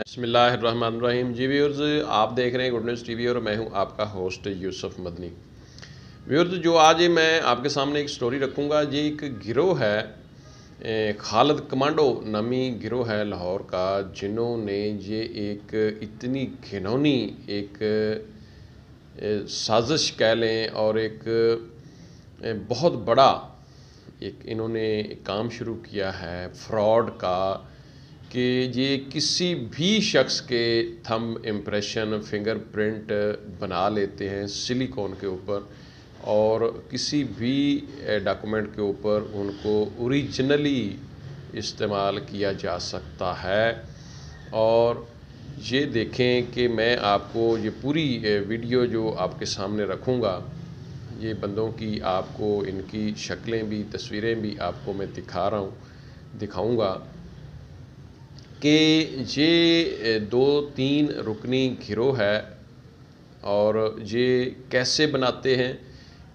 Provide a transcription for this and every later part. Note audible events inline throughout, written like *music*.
बसमिलीम जी viewers आप देख रहे हैं गुड न्यूज़ टीवी और मैं हूं आपका होस्ट यूसुफ मदनी व्यूर्स जो आज मैं आपके सामने एक स्टोरी रखूंगा ये एक गिरोह है खालद कमांडो नामी गिरोह है लाहौर का जिन्होंने ये एक इतनी घिनौनी एक साजिश कह लें और एक बहुत बड़ा एक इन्होंने काम शुरू किया है फ्रॉड का कि ये किसी भी शख्स के थम इम्प्रेशन फिंगरप्रिंट बना लेते हैं सिलिकॉन के ऊपर और किसी भी डॉक्यूमेंट के ऊपर उनको ओरिजिनली इस्तेमाल किया जा सकता है और ये देखें कि मैं आपको ये पूरी वीडियो जो आपके सामने रखूँगा ये बंदों की आपको इनकी शक्लें भी तस्वीरें भी आपको मैं दिखा रहा हूँ दिखाऊँगा कि ये दो तीन रुकनी गिरोह है और ये कैसे बनाते हैं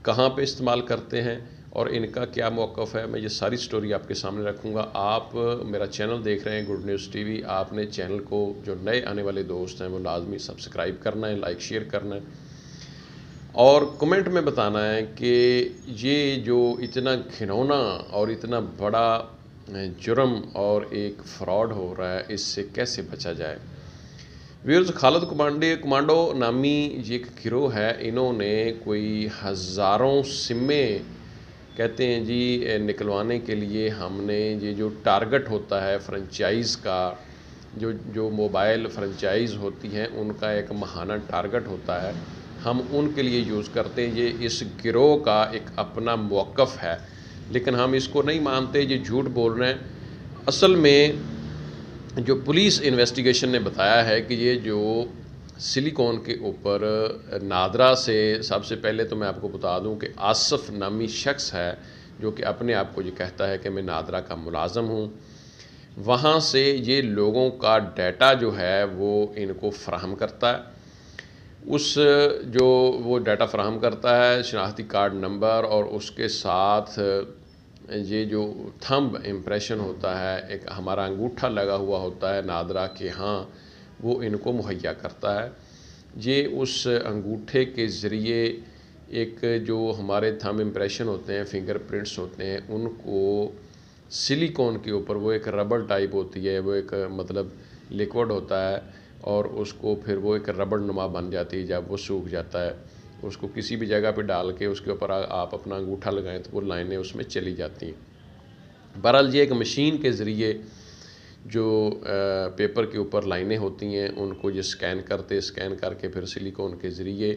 कहाँ पे इस्तेमाल करते हैं और इनका क्या मौक़ है मैं ये सारी स्टोरी आपके सामने रखूँगा आप मेरा चैनल देख रहे हैं गुड न्यूज़ टीवी आपने चैनल को जो नए आने वाले दोस्त हैं वो लाजमी सब्सक्राइब करना है लाइक शेयर करना है और कमेंट में बताना है कि ये जो इतना घिनौना और इतना बड़ा जुर्म और एक फ्रॉड हो रहा है इससे कैसे बचा जाए वीरज खालद कमांडे कमांडो नामी ये एक गिरोह है इन्होंने कोई हज़ारों सिमे कहते हैं जी निकलवाने के लिए हमने ये जो टारगेट होता है फ्रेंचाइज़ का जो जो मोबाइल फ्रेंचाइज़ होती हैं उनका एक महाना टारगेट होता है हम उनके लिए यूज़ करते हैं ये इस गिरोह का एक अपना मौक़ है लेकिन हम इसको नहीं मानते ये झूठ बोल रहे हैं असल में जो पुलिस इन्वेस्टिगेशन ने बताया है कि ये जो सिलिकॉन के ऊपर नादरा से सबसे पहले तो मैं आपको बता दूं कि आसफ़ नामी शख्स है जो कि अपने आप को ये कहता है कि मैं नादरा का मुलाजम हूँ वहाँ से ये लोगों का डाटा जो है वो इनको फ्राहम करता है उस जो वो डाटा फ्राहम करता है शनाख्ती कार्ड नंबर और उसके साथ ये जो थंब इम्प्रेशन होता है एक हमारा अंगूठा लगा हुआ होता है नादरा के हाँ वो इनको मुहैया करता है ये उस अंगूठे के ज़रिए एक जो हमारे थंब इम्प्रेशन होते हैं फिंगरप्रिंट्स होते हैं उनको सिलिकॉन के ऊपर वो एक रबड़ टाइप होती है वो एक मतलब लिक्विड होता है और उसको फिर वो एक रबड़ नुमा बन जाती है जब वो सूख जाता है उसको किसी भी जगह पे डाल के उसके ऊपर आप अपना अंगूठा लगाएं तो वो लाइनें उसमें चली जाती हैं बहरहाल ये एक मशीन के ज़रिए जो पेपर के ऊपर लाइनें होती हैं उनको ये स्कैन करते स्कैन करके फिर सिलिकॉन के ज़रिए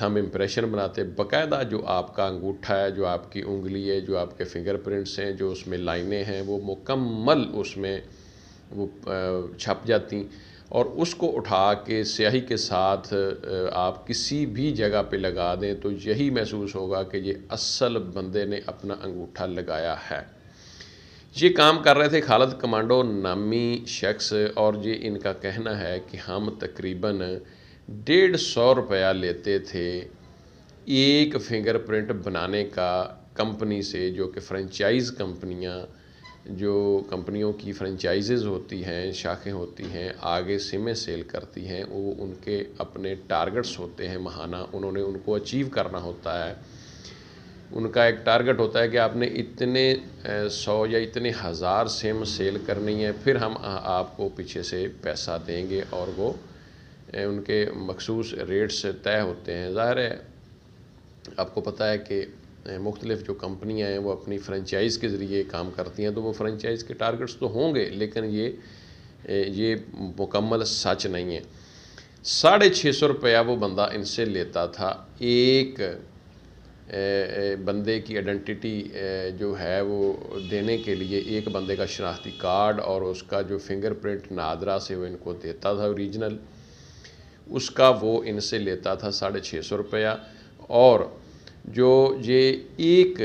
थम इम्प्रेशन बनाते बकायदा जो आपका अंगूठा है जो आपकी उंगली है जो आपके फिंगरप्रिंट्स हैं जो उसमें लाइनें हैं वो मुकम्मल उसमें वो छप जाती और उसको उठा के स्याही के साथ आप किसी भी जगह पे लगा दें तो यही महसूस होगा कि ये असल बंदे ने अपना अंगूठा लगाया है ये काम कर रहे थे खालद कमांडो नामी शख्स और ये इनका कहना है कि हम तकरीबन डेढ़ सौ रुपया लेते थे एक फिंगरप्रिंट बनाने का कंपनी से जो कि फ्रेंचाइज़ कंपनियां जो कंपनियों की फ्रेंचाइजेज़ होती हैं शाखें होती हैं आगे सिमें सेल करती हैं वो उनके अपने टारगेट्स होते हैं महाना उन्होंने उनको अचीव करना होता है उनका एक टारगेट होता है कि आपने इतने सौ या इतने हज़ार सिम सेल करनी है फिर हम आपको पीछे से पैसा देंगे और वो उनके मखसूस रेट्स तय होते हैं ज़ाहिर है आपको पता है कि मुख्तलिफ़ जो कंपनियाँ हैं वो अपनी फ्रेंचाइज़ के ज़रिए काम करती हैं तो वो फ्रेंचाइज़ के टारगेट्स तो होंगे लेकिन ये ये मुकम्मल सच नहीं है साढ़े छः सौ रुपया वो बंदा इनसे लेता था एक बंदे की आइडेंटिटी जो है वो देने के लिए एक बंदे का शनाख्ती कार्ड और उसका जो फिंगरप्रिंट नादरा से वो इनको देता था ओरिजिनल उसका वो इनसे लेता था साढ़े छः सौ रुपया और जो ये एक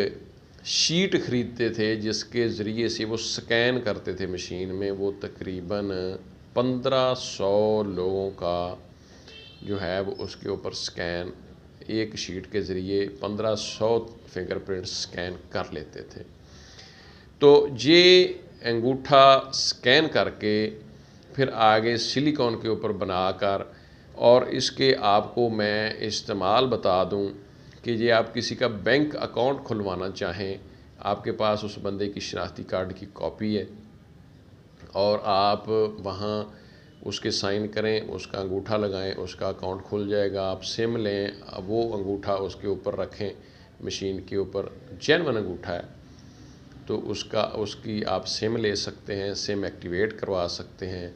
शीट ख़रीदते थे जिसके ज़रिए से वो स्कैन करते थे मशीन में वो तकरीबन पंद्रह सौ लोगों का जो है वो उसके ऊपर स्कैन एक शीट के ज़रिए पंद्रह सौ फिंगरप्रिंट स्कैन कर लेते थे तो ये अंगूठा स्कैन करके फिर आगे सिलिकॉन के ऊपर बनाकर और इसके आपको मैं इस्तेमाल बता दूं कि ये आप किसी का बैंक अकाउंट खुलवाना चाहें आपके पास उस बंदे की शनाख्ती कार्ड की कॉपी है और आप वहाँ उसके साइन करें उसका अंगूठा लगाएं उसका अकाउंट खुल जाएगा आप सिम लें वो अंगूठा उसके ऊपर रखें मशीन के ऊपर जैन अंगूठा है तो उसका उसकी आप सिम ले सकते हैं सिम एक्टिवेट करवा सकते हैं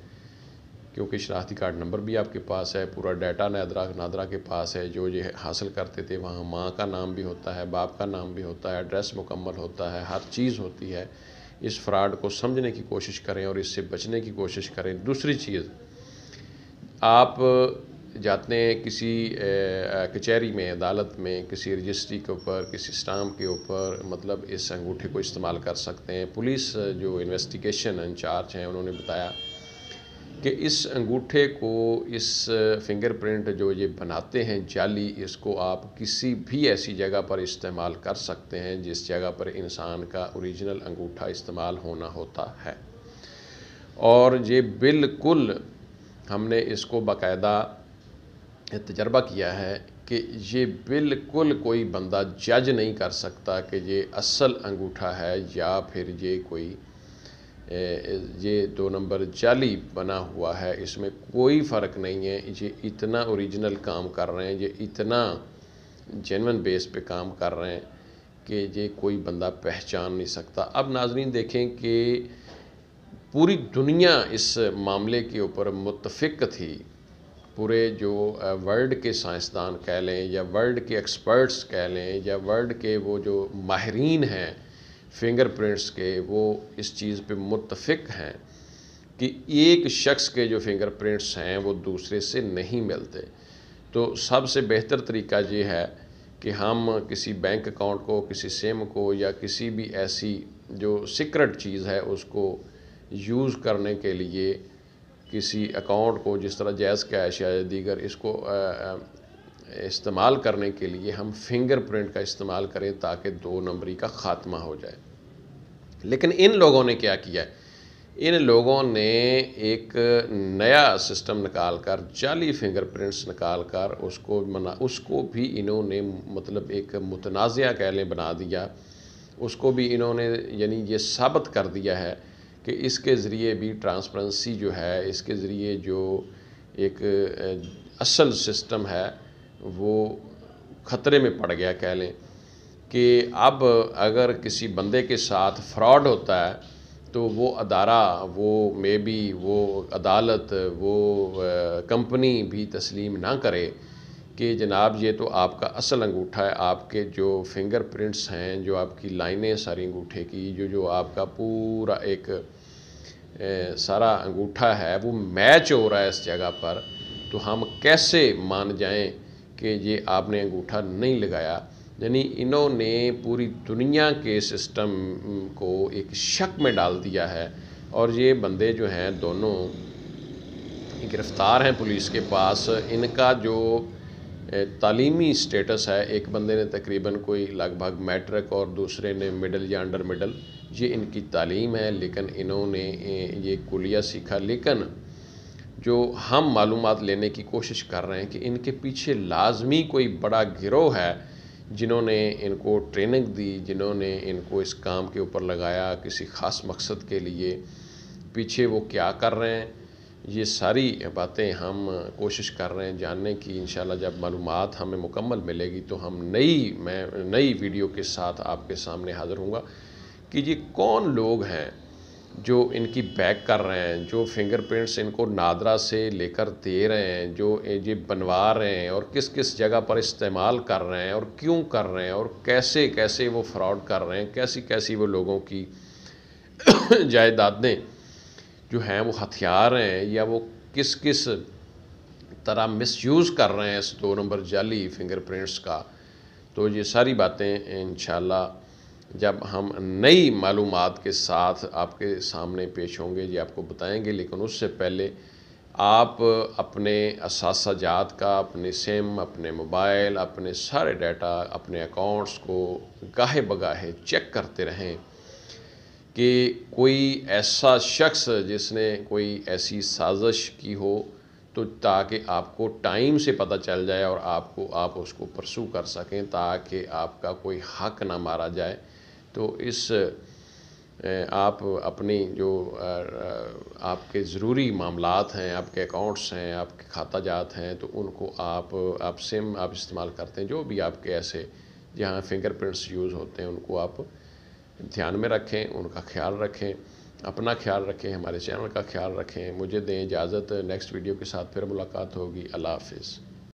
क्योंकि शनाख्ती कार्ड नंबर भी आपके पास है पूरा डाटा नादरा नादरा के पास है जो ये हासिल करते थे वहाँ माँ का नाम भी होता है बाप का नाम भी होता है एड्रेस मुकम्मल होता है हर चीज़ होती है इस फ्रॉड को समझने की कोशिश करें और इससे बचने की कोशिश करें दूसरी चीज़ आप जाते हैं किसी कचहरी में अदालत में किसी रजिस्ट्री के ऊपर किसी स्टाम्प के ऊपर मतलब इस अंगूठे को इस्तेमाल कर सकते हैं पुलिस जो इन्वेस्टिगेशन इंचार्ज हैं उन्होंने बताया कि इस अंगूठे को इस फिंगरप्रिंट जो ये बनाते हैं जाली इसको आप किसी भी ऐसी जगह पर इस्तेमाल कर सकते हैं जिस जगह पर इंसान का ओरिजिनल अंगूठा इस्तेमाल होना होता है और ये बिल्कुल हमने इसको बाकायदा तजर्बा किया है कि ये बिल्कुल कोई बंदा जज नहीं कर सकता कि ये असल अंगूठा है या फिर ये कोई ये दो नंबर जाली बना हुआ है इसमें कोई फ़र्क नहीं है ये इतना ओरिजिनल काम कर रहे हैं ये इतना जेनवन बेस पे काम कर रहे हैं कि ये कोई बंदा पहचान नहीं सकता अब नाजरीन देखें कि पूरी दुनिया इस मामले के ऊपर मुतफिक थी पूरे जो वर्ल्ड के साइंसदान कह लें या वर्ल्ड के एक्सपर्ट्स कह लें या वर्ल्ड के वो जो माहरीन हैं फिंगरप्रिंट्स के वो इस चीज़ पे मुतफिक हैं कि एक शख्स के जो फिंगरप्रिंट्स हैं वो दूसरे से नहीं मिलते तो सबसे बेहतर तरीका ये है कि हम किसी बैंक अकाउंट को किसी सिम को या किसी भी ऐसी जो सीक्रेट चीज़ है उसको यूज़ करने के लिए किसी अकाउंट को जिस तरह जैज़ कैश या दीगर इसको इस्तेमाल करने के लिए हम फिंगरप्रिंट का इस्तेमाल करें ताकि दो नंबरी का ख़ात्मा हो जाए लेकिन इन लोगों ने क्या किया है इन लोगों ने एक नया सिस्टम निकाल कर जाली फिंगरप्रिंट्स निकाल कर उसको मना उसको भी इन्होंने मतलब एक मुतनाज़ कह लें बना दिया उसको भी इन्होंने यानी ये साबित कर दिया है कि इसके ज़रिए भी ट्रांसपरेंसी जो है इसके ज़रिए जो एक असल सिस्टम है वो खतरे में पड़ गया कह लें कि अब अगर किसी बंदे के साथ फ्रॉड होता है तो वो अदारा वो मे बी वो अदालत वो कंपनी भी तस्लीम ना करे कि जनाब ये तो आपका असल अंगूठा है आपके जो फिंगरप्रिंट्स हैं जो आपकी लाइनें सारी अंगूठे की जो जो आपका पूरा एक ए, सारा अंगूठा है वो मैच हो रहा है इस जगह पर तो हम कैसे मान जाएं कि ये आपने अंगूठा नहीं लगाया यानी इन्होंने पूरी दुनिया के सिस्टम को एक शक में डाल दिया है और ये बंदे जो हैं दोनों गिरफ़्तार हैं पुलिस के पास इनका जो तालीमी स्टेटस है एक बंदे ने तकरीबन कोई लगभग मैट्रिक और दूसरे ने मिडल या अंडर मिडल ये इनकी तालीम है लेकिन इन्होंने ये कुलिया सीखा लेकिन जो हम मालूम लेने की कोशिश कर रहे हैं कि इनके पीछे लाजमी कोई बड़ा गिरोह है जिन्होंने इनको ट्रेनिंग दी जिन्होंने इनको इस काम के ऊपर लगाया किसी ख़ास मकसद के लिए पीछे वो क्या कर रहे हैं ये सारी बातें हम कोशिश कर रहे हैं जानने की इन जब मालूम हमें मुकम्मल मिलेगी तो हम नई मैं नई वीडियो के साथ आपके सामने हाज़िर हूँगा कि ये कौन लोग हैं जो इनकी बैक कर रहे हैं जो फिंगरप्रिंट्स इनको नादरा से लेकर दे रहे हैं जो ये बनवा रहे हैं और किस किस जगह पर इस्तेमाल कर रहे हैं और क्यों कर रहे हैं और कैसे कैसे वो फ्रॉड कर रहे हैं कैसी कैसी वो लोगों की *coughs* जायदादें जो हैं वो हथियार हैं या वो किस किस तरह यूज़ कर रहे हैं इस दो नंबर जाली फिंगरप्रिंट्स का तो ये सारी बातें इन जब हम नई मालूम के साथ आपके सामने पेश होंगे ये आपको बताएंगे लेकिन उससे पहले आप अपने जात का अपने सिम अपने मोबाइल अपने सारे डाटा अपने अकाउंट्स को गाहे बगाहे चेक करते रहें कि कोई ऐसा शख्स जिसने कोई ऐसी साजिश की हो तो ताकि आपको टाइम से पता चल जाए और आपको आप उसको परसू कर सकें ताकि आपका कोई हक ना मारा जाए तो इस आप अपनी जो आपके ज़रूरी मामला हैं आपके अकाउंट्स हैं आपके खाता जात हैं तो उनको आप आप सिम आप इस्तेमाल करते हैं जो भी आपके ऐसे जहाँ फिंगरप्रिंट्स यूज़ होते हैं उनको आप ध्यान में रखें उनका ख्याल रखें अपना ख्याल रखें हमारे चैनल का ख्याल रखें मुझे दें इजाज़त नेक्स्ट वीडियो के साथ फिर मुलाकात होगी अल्लाह हाफिज़